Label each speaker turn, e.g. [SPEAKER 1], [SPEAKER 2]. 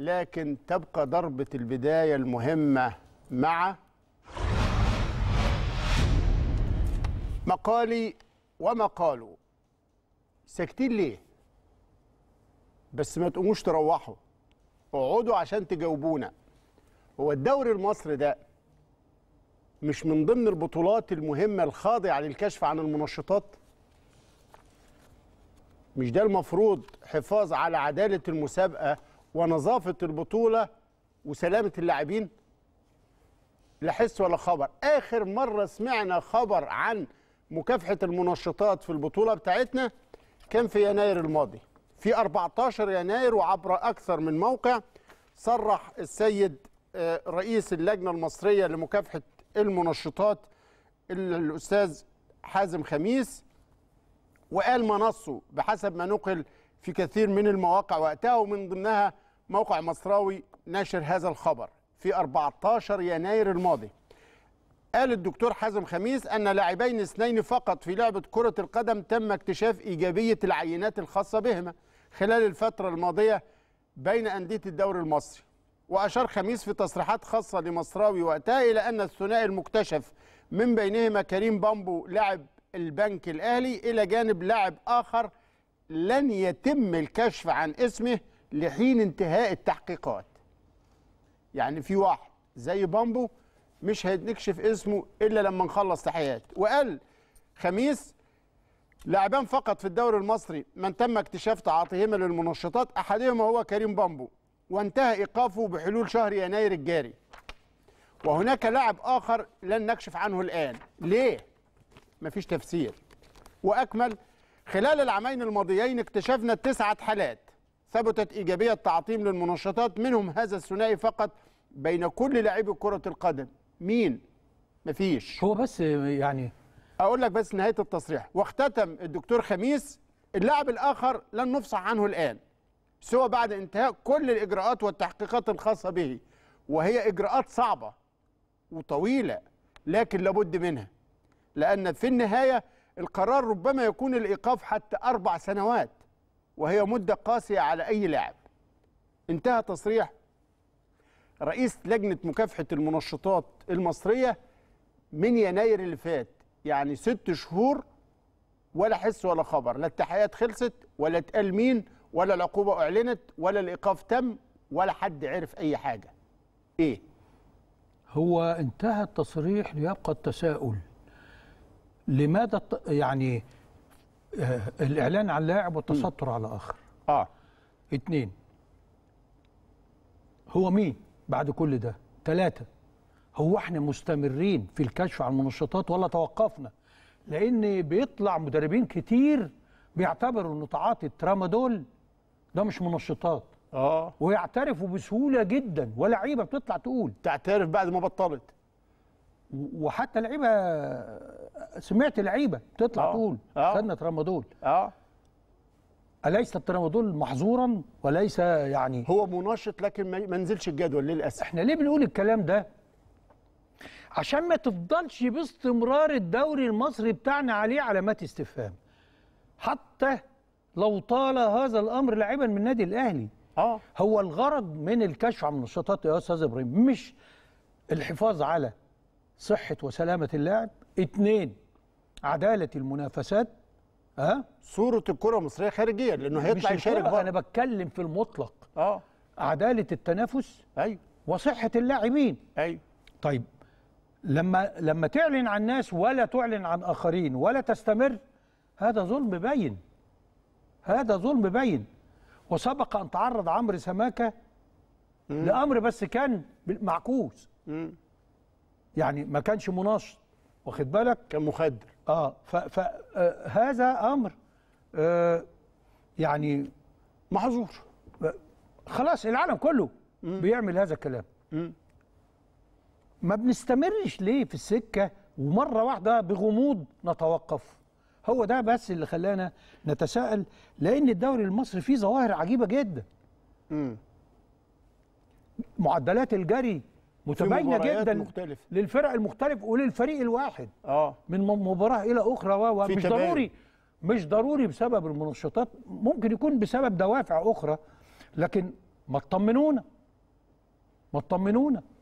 [SPEAKER 1] لكن تبقى ضربة البداية المهمة مع مقالي ومقاله ساكتين ليه بس ما تقوموش تروحوا اقعدوا عشان تجاوبونا هو الدوري المصري ده مش من ضمن البطولات المهمة الخاضعة للكشف عن المنشطات مش ده المفروض حفاظ على عدالة المسابقة ونظافه البطوله وسلامه اللاعبين لا حس ولا خبر اخر مره سمعنا خبر عن مكافحه المنشطات في البطوله بتاعتنا كان في يناير الماضي في 14 يناير وعبر اكثر من موقع صرح السيد آه، رئيس اللجنه المصريه لمكافحه المنشطات الاستاذ حازم خميس وقال منصه بحسب ما نقل في كثير من المواقع وقتها ومن ضمنها موقع مصراوي نشر هذا الخبر في 14 يناير الماضي قال الدكتور حازم خميس أن لاعبين اثنين فقط في لعبة كرة القدم تم اكتشاف إيجابية العينات الخاصة بهما خلال الفترة الماضية بين أندية الدوري المصري وأشار خميس في تصريحات خاصة لمصراوي وقتها إلى أن الثنائي المكتشف من بينهما كريم بامبو لاعب البنك الأهلي إلى جانب لاعب آخر لن يتم الكشف عن اسمه لحين انتهاء التحقيقات يعني في واحد زي بامبو مش هنكشف اسمه الا لما نخلص تحيات وقال خميس لاعبان فقط في الدوري المصري من تم اكتشاف تعاطيهما للمنشطات احدهما هو كريم بامبو وانتهى ايقافه بحلول شهر يناير الجاري وهناك لاعب اخر لن نكشف عنه الان ليه مفيش تفسير واكمل خلال العامين الماضيين اكتشفنا تسعه حالات ثبتت إيجابية تعطيم للمنشطات منهم هذا الثنائي فقط بين كل لاعبي كرة القدم مين؟ مفيش هو بس يعني أقول لك بس نهاية التصريح واختتم الدكتور خميس اللاعب الآخر لن نفصح عنه الآن سوى بعد انتهاء كل الإجراءات والتحقيقات الخاصة به وهي إجراءات صعبة وطويلة لكن لابد منها لأن في النهاية القرار ربما يكون الإيقاف حتى أربع سنوات وهي مدة قاسية على أي لاعب انتهى تصريح رئيس لجنة مكافحة المنشطات المصرية من يناير اللي فات يعني ست شهور ولا حس ولا خبر لا التحيات خلصت ولا اتقال مين ولا العقوبة أعلنت ولا الإيقاف تم ولا حد عرف أي حاجة
[SPEAKER 2] إيه؟ هو انتهى التصريح ليبقى التساؤل لماذا يعني آه، الاعلان عن لاعب والتستر على اخر اه اتنين هو مين بعد كل ده ثلاثة هو احنا مستمرين في الكشف عن المنشطات ولا توقفنا لان بيطلع مدربين كتير بيعتبروا ان تعاطي الترامادول ده مش منشطات اه ويعترفوا بسهوله جدا ولاعيبه بتطلع تقول تعترف بعد ما بطلت وحتى لعيبه سمعت لعيبه تطلع آه. تقول خدنا ترامادول اه, آه. أليس الترامادول محظورا وليس يعني هو مناشط لكن ما نزلش الجدول للأسف احنا ليه بنقول الكلام ده؟ عشان ما تفضلش باستمرار الدوري المصري بتاعنا عليه علامات استفهام حتى لو طال هذا الأمر لاعبا من النادي الأهلي اه هو الغرض من الكشف عن النشاطات يا أستاذ إبراهيم مش الحفاظ على صحة وسلامة اللاعب اثنين عداله المنافسات ها صوره الكره المصريه خارجيا لانه هيطلع يشارك بقى. انا بتكلم في المطلق اه عداله التنافس ايوه وصحه اللاعبين ايوه طيب لما لما تعلن عن ناس ولا تعلن عن اخرين ولا تستمر هذا ظلم بين هذا ظلم بين وسبق ان تعرض عمرو سماكه لامر بس كان معكوس يعني ما كانش مناشط واخد بالك كان مخدر اه فهذا آه، امر آه يعني محظور آه، خلاص العالم كله مم. بيعمل هذا الكلام مم. ما بنستمرش ليه في السكه ومره واحده بغموض نتوقف هو ده بس اللي خلانا نتساءل لان الدوري المصري فيه ظواهر عجيبه جدا مم. معدلات الجري متباينه جدا مختلف. للفرق المختلف وللفريق الواحد اه من مباراه الى اخرى و مش ضروري مش ضروري بسبب المنشطات ممكن يكون بسبب دوافع اخرى لكن ما تطمنونا ما تطمنونا